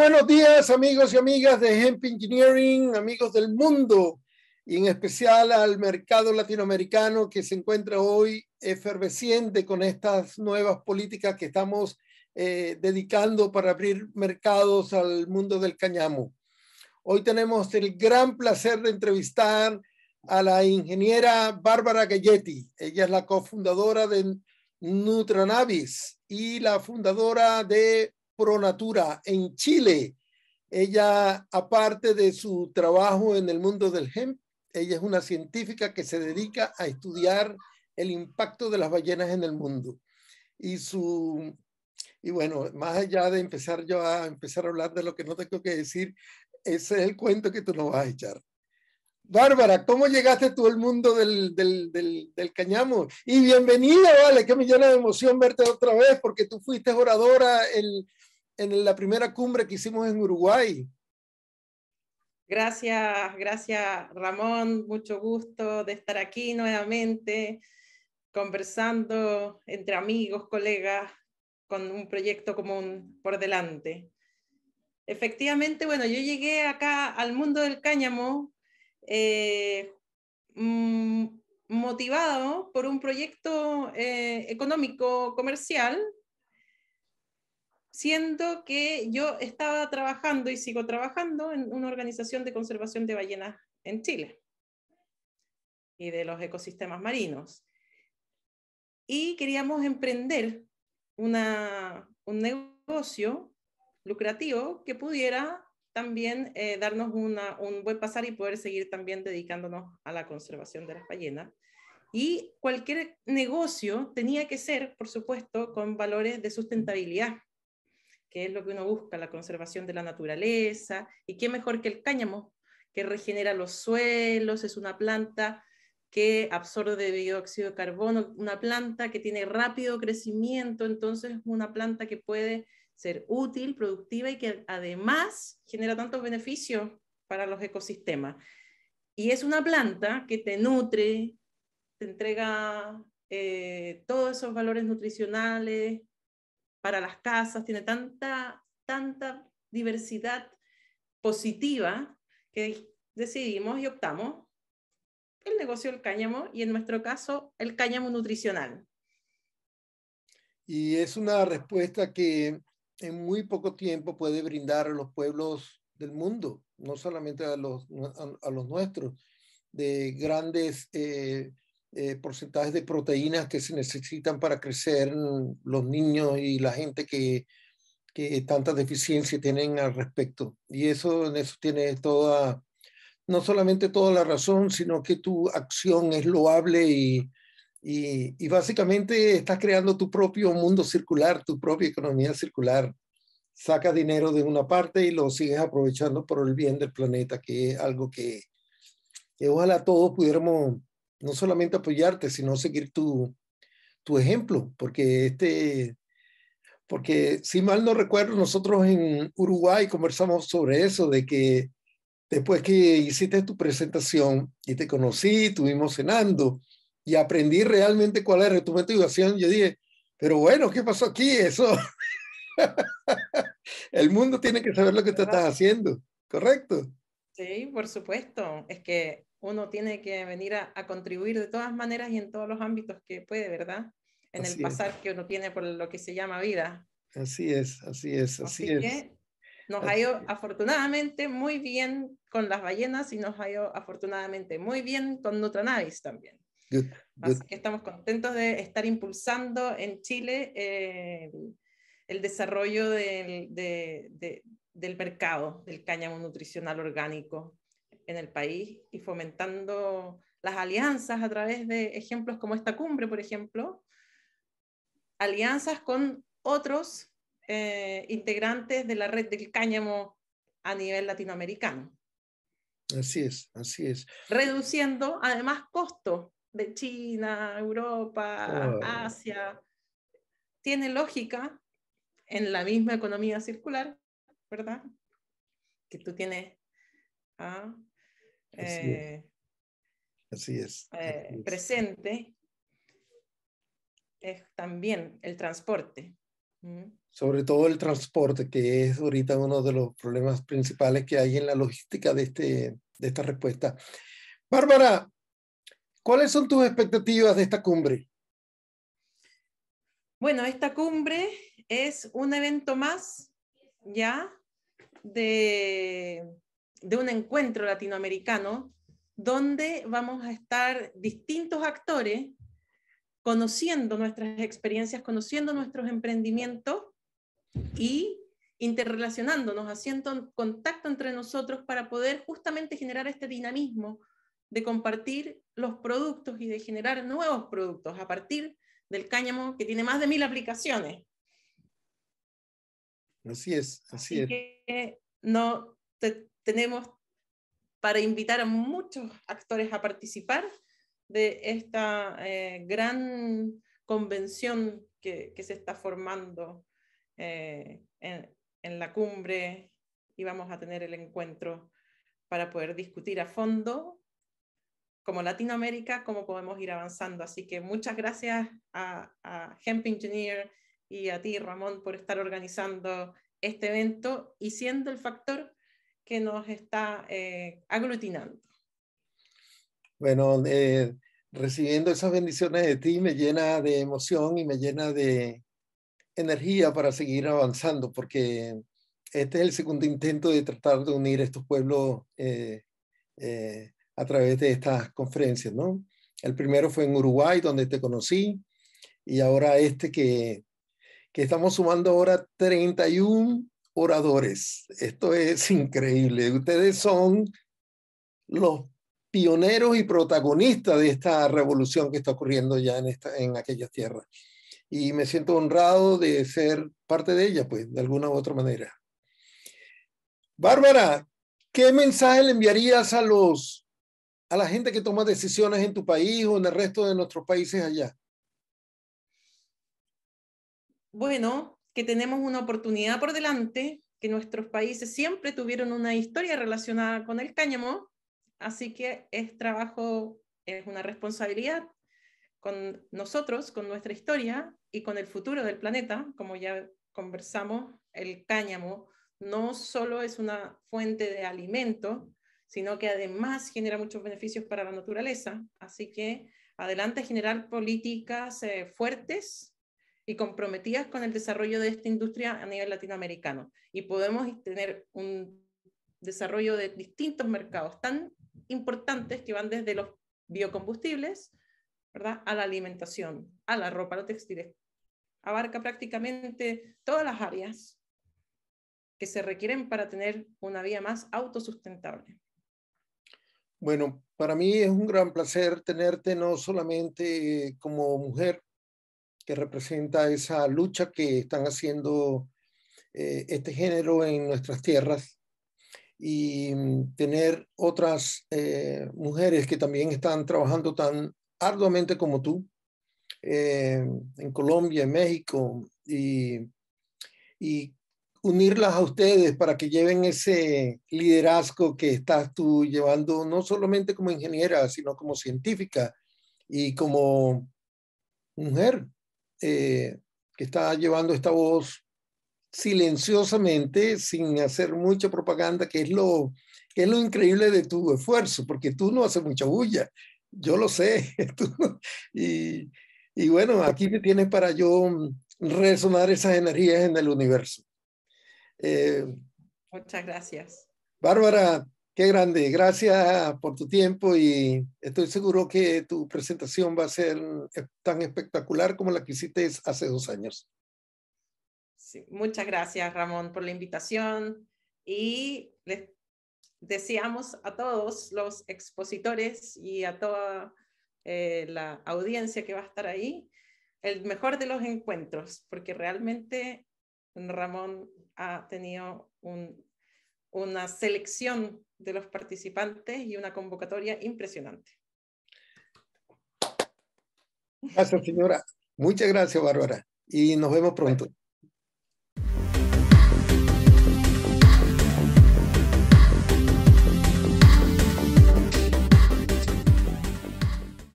buenos días, amigos y amigas de Hemp Engineering, amigos del mundo y en especial al mercado latinoamericano que se encuentra hoy efervesciente con estas nuevas políticas que estamos eh, dedicando para abrir mercados al mundo del cañamo. Hoy tenemos el gran placer de entrevistar a la ingeniera Bárbara Galletti. Ella es la cofundadora de Nutranavis y la fundadora de natura en Chile. Ella, aparte de su trabajo en el mundo del GEM, ella es una científica que se dedica a estudiar el impacto de las ballenas en el mundo. Y su y bueno, más allá de empezar yo a empezar a hablar de lo que no tengo que decir, ese es el cuento que tú nos vas a echar. Bárbara, ¿cómo llegaste tú al mundo del, del, del, del cañamo? Y bienvenida, vale, que me llena de emoción verte otra vez, porque tú fuiste oradora el, en la primera cumbre que hicimos en Uruguay. Gracias, gracias Ramón, mucho gusto de estar aquí nuevamente conversando entre amigos, colegas, con un proyecto común por delante. Efectivamente, bueno, yo llegué acá al mundo del cáñamo eh, mm, motivado por un proyecto eh, económico comercial siendo que yo estaba trabajando y sigo trabajando en una organización de conservación de ballenas en Chile y de los ecosistemas marinos. Y queríamos emprender una, un negocio lucrativo que pudiera también eh, darnos un buen pasar y poder seguir también dedicándonos a la conservación de las ballenas. Y cualquier negocio tenía que ser, por supuesto, con valores de sustentabilidad qué es lo que uno busca, la conservación de la naturaleza, y qué mejor que el cáñamo, que regenera los suelos, es una planta que absorbe dióxido de carbono, una planta que tiene rápido crecimiento, entonces es una planta que puede ser útil, productiva y que además genera tantos beneficios para los ecosistemas. Y es una planta que te nutre, te entrega eh, todos esos valores nutricionales, para las casas, tiene tanta, tanta diversidad positiva que decidimos y optamos el negocio del cáñamo y en nuestro caso el cáñamo nutricional. Y es una respuesta que en muy poco tiempo puede brindar a los pueblos del mundo, no solamente a los, a, los nuestros, de grandes eh, eh, porcentajes de proteínas que se necesitan para crecer los niños y la gente que, que tanta deficiencia tienen al respecto. Y eso, en eso tiene toda, no solamente toda la razón, sino que tu acción es loable y, y, básicamente estás creando tu propio mundo circular, tu propia economía circular. Sacas dinero de una parte y lo sigues aprovechando por el bien del planeta, que es algo que, que ojalá todos pudiéramos no solamente apoyarte, sino seguir tu, tu ejemplo, porque este, porque si mal no recuerdo, nosotros en Uruguay conversamos sobre eso, de que después que hiciste tu presentación y te conocí, tuvimos cenando y aprendí realmente cuál era tu motivación, yo dije, pero bueno, ¿qué pasó aquí? Eso. El mundo tiene que saber lo que te estás haciendo, ¿correcto? Sí, por supuesto. Es que uno tiene que venir a, contribuir de todas maneras y en todos los ámbitos que puede, ¿verdad? En el pasar que uno tiene por lo que se llama vida. Así es, así es, así, así es. Que nos ha ido afortunadamente muy bien con las ballenas y nos ha ido afortunadamente muy bien con Nutranavis también. Así que estamos contentos de estar impulsando en Chile eh, el desarrollo de, del mercado del cáñamo nutricional orgánico en el país y fomentando las alianzas a través de ejemplos como esta cumbre, por ejemplo, alianzas con otros eh, integrantes de la red del cáñamo a nivel latinoamericano. Así es, así es. Reduciendo además costos de China, Europa, oh. Asia. Tiene lógica en la misma economía circular ¿verdad? Que tú tienes ah, Así eh, eh, es. presente es también el transporte. Sobre todo el transporte, que es ahorita uno de los problemas principales que hay en la logística de, este, de esta respuesta. Bárbara, ¿cuáles son tus expectativas de esta cumbre? Bueno, esta cumbre es un evento más, ¿ya? de, un encuentro latinoamericano donde vamos a estar distintos actores conociendo nuestras experiencias, conociendo nuestros emprendimientos y interrelacionándonos, haciendo contacto entre nosotros para poder justamente generar este dinamismo de compartir los productos y de generar nuevos productos a partir del cáñamo que tiene más de mil aplicaciones. Así es, así, es. no tenemos para invitar a muchos actores a participar de esta eh, gran convención que, se está formando eh, en, la cumbre y vamos a tener el encuentro para poder discutir a fondo como Latinoamérica cómo podemos ir avanzando. Así que muchas gracias a, a Hemp Engineer y a ti, Ramón, por estar organizando este evento y siendo el factor que nos está eh, aglutinando. Bueno, eh, recibiendo esas bendiciones de ti me llena de emoción y me llena de energía para seguir avanzando, porque este es el segundo intento de tratar de unir estos pueblos eh, a través de estas conferencias, ¿no? El primero fue en Uruguay, donde te conocí, y ahora este que que estamos sumando ahora 31 oradores. Esto es increíble. Ustedes son los pioneros y protagonistas de esta revolución que está ocurriendo ya en, esta, en aquellas tierras. Y me siento honrado de ser parte de ella, pues, de alguna u otra manera. Bárbara, ¿qué mensaje le enviarías a los a la gente que toma decisiones en tu país o en el resto de nuestros países allá? bueno, que tenemos una oportunidad por delante, que nuestros países siempre tuvieron una historia relacionada con el cáñamo, así que es trabajo, es una responsabilidad con nosotros, con nuestra historia y con el futuro del planeta, como ya conversamos, el cáñamo no solo es una fuente de alimento, sino que además genera muchos beneficios para la naturaleza. Así que adelante a generar políticas eh, fuertes y comprometidas con el desarrollo de esta industria a nivel latinoamericano. Y podemos tener un desarrollo de distintos mercados tan importantes que van desde los biocombustibles ¿verdad? a la alimentación, a la ropa, a los textiles. Abarca prácticamente todas las áreas que se requieren para tener una vía más autosustentable. Bueno, para mí es un gran placer tenerte no solamente eh, como mujer, que representa esa lucha que están haciendo eh, este género en nuestras tierras y mm, tener otras eh, mujeres que también están trabajando tan arduamente como tú eh, en Colombia, en México y, y unirlas a ustedes para que lleven ese liderazgo que estás tú llevando, no solamente como ingeniera, sino como científica y como mujer eh, que está llevando esta voz silenciosamente, sin hacer mucha propaganda, que es lo, es lo increíble de tu esfuerzo, porque tú no haces mucha bulla, yo lo sé. y, bueno, aquí me tienes para yo resonar esas energías en el universo. Eh, Muchas gracias. Bárbara, Qué grande, gracias por tu tiempo y estoy seguro que tu presentación va a ser e-, tan espectacular como la que hiciste hace dos años. muchas gracias Ramón por la invitación y les deseamos a todos los expositores y a toda eh, la audiencia que va a estar ahí el mejor de los encuentros, porque realmente Ramón ha tenido una selección de los participantes y una convocatoria impresionante. Gracias, señora. Muchas gracias, Bárbara. Y nos vemos pronto.